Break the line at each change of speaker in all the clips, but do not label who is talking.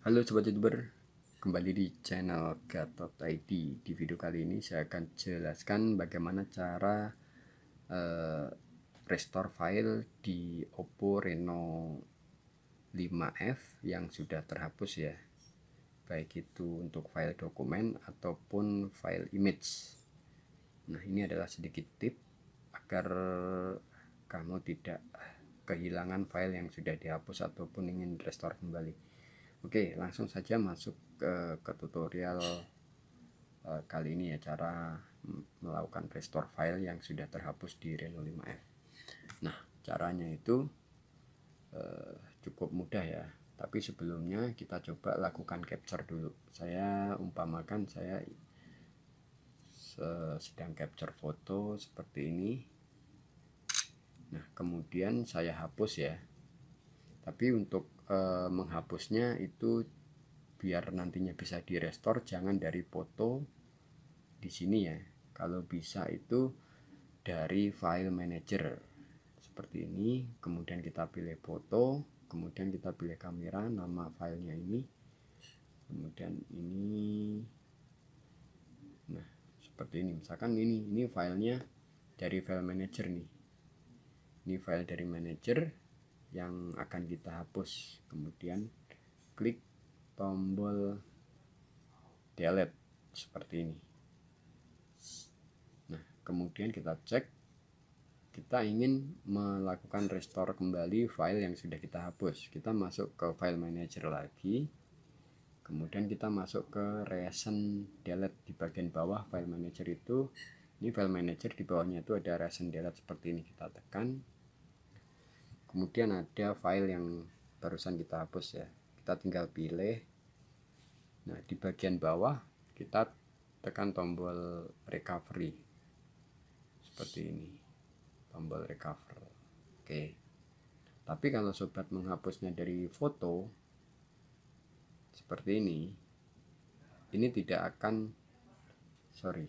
Halo Sobat Youtuber, kembali di channel Gatot ID Di video kali ini saya akan jelaskan bagaimana cara uh, restore file di Oppo Reno 5F yang sudah terhapus ya Baik itu untuk file dokumen ataupun file image Nah ini adalah sedikit tip agar kamu tidak kehilangan file yang sudah dihapus ataupun ingin restore kembali Oke, langsung saja masuk ke, ke tutorial uh, kali ini ya cara melakukan restore file yang sudah terhapus di Reno 5F. Nah, caranya itu uh, cukup mudah ya. Tapi sebelumnya kita coba lakukan capture dulu. Saya umpamakan saya sedang capture foto seperti ini. Nah, kemudian saya hapus ya tapi untuk e, menghapusnya itu biar nantinya bisa di restore, jangan dari foto di sini ya kalau bisa itu dari file manager seperti ini kemudian kita pilih foto kemudian kita pilih kamera nama filenya ini kemudian ini nah seperti ini misalkan ini ini filenya dari file manager nih ini file dari manager yang akan kita hapus kemudian klik tombol delete seperti ini nah kemudian kita cek kita ingin melakukan restore kembali file yang sudah kita hapus kita masuk ke file manager lagi kemudian kita masuk ke recent delete di bagian bawah file manager itu ini file manager di bawahnya itu ada recent delete seperti ini kita tekan kemudian ada file yang barusan kita hapus ya kita tinggal pilih nah di bagian bawah kita tekan tombol recovery seperti ini tombol recover oke tapi kalau sobat menghapusnya dari foto seperti ini ini tidak akan sorry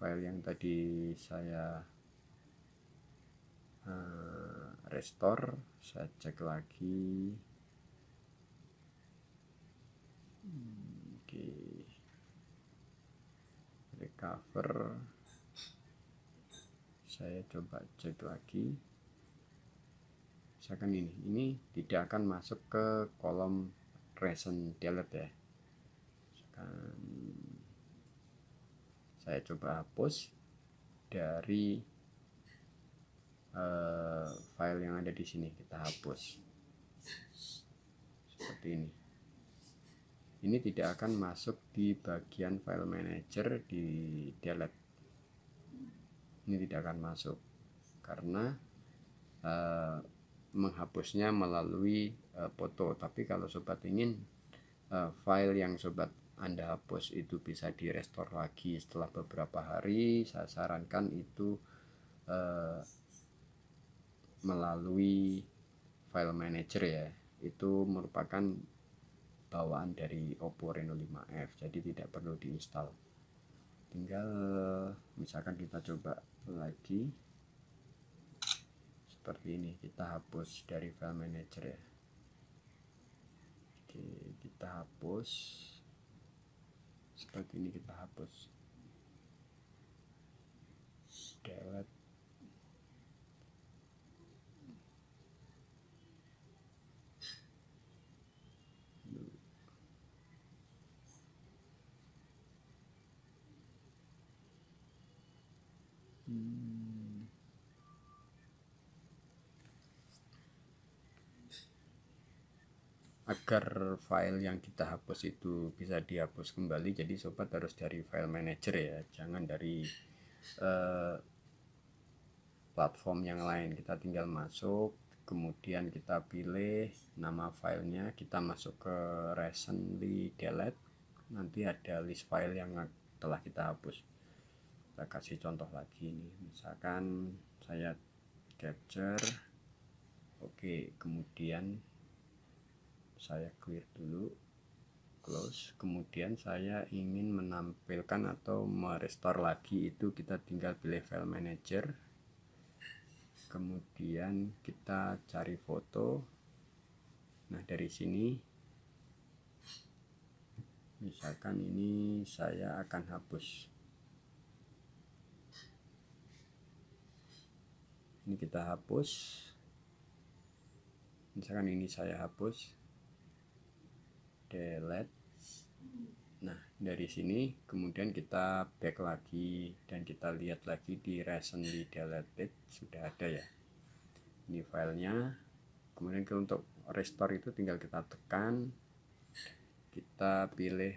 file yang tadi saya eh, restore saya cek lagi hmm, oke okay. recover saya coba cek lagi misalkan ini ini tidak akan masuk ke kolom recent delete ya misalkan saya coba hapus dari uh, file yang ada di sini kita hapus seperti ini ini tidak akan masuk di bagian file manager di delete ini tidak akan masuk karena uh, menghapusnya melalui uh, foto tapi kalau sobat ingin uh, file yang sobat anda hapus itu bisa di restore lagi setelah beberapa hari saya sarankan itu uh, melalui file manager ya itu merupakan bawaan dari Oppo Reno 5F jadi tidak perlu diinstal tinggal misalkan kita coba lagi seperti ini kita hapus dari file manager ya oke kita hapus seperti ini kita hapus Hmm. Agar file yang kita hapus itu bisa dihapus kembali, jadi sobat harus dari file manager ya, jangan dari eh, platform yang lain. Kita tinggal masuk, kemudian kita pilih nama filenya, kita masuk ke recently delete, nanti ada list file yang telah kita hapus kita kasih contoh lagi nih misalkan saya capture oke kemudian saya clear dulu close kemudian saya ingin menampilkan atau merestore lagi itu kita tinggal pilih file manager kemudian kita cari foto nah dari sini misalkan ini saya akan hapus ini kita hapus misalkan ini saya hapus delete nah dari sini kemudian kita back lagi dan kita lihat lagi di recently deleted sudah ada ya ini filenya kemudian untuk restore itu tinggal kita tekan kita pilih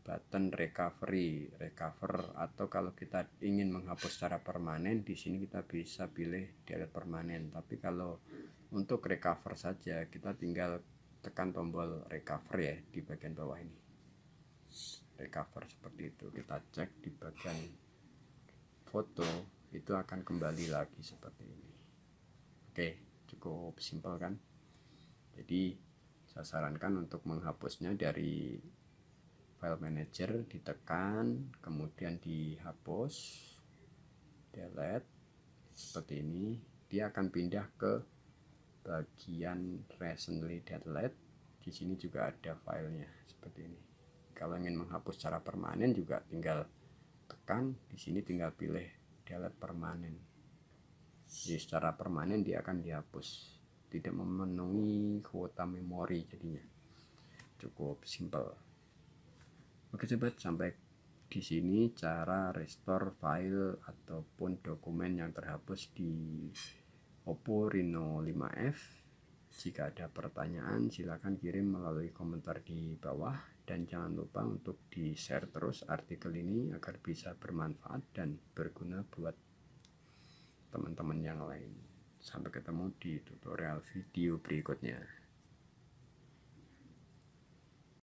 button recovery recover atau kalau kita ingin menghapus secara permanen di sini kita bisa pilih delete permanen tapi kalau untuk recover saja kita tinggal tekan tombol recover ya di bagian bawah ini recover seperti itu kita cek di bagian foto itu akan kembali lagi seperti ini oke cukup simpel kan jadi saya sarankan untuk menghapusnya dari file manager ditekan kemudian dihapus delete seperti ini dia akan pindah ke bagian recently delete di sini juga ada filenya seperti ini kalau ingin menghapus secara permanen juga tinggal tekan di sini tinggal pilih delete permanen jadi secara permanen dia akan dihapus tidak memenuhi kuota memori jadinya cukup simple Oke sobat, sampai di sini cara restore file ataupun dokumen yang terhapus di Oppo Reno 5F. Jika ada pertanyaan, silakan kirim melalui komentar di bawah dan jangan lupa untuk di-share terus artikel ini agar bisa bermanfaat dan berguna buat teman-teman yang lain. Sampai ketemu di tutorial video berikutnya.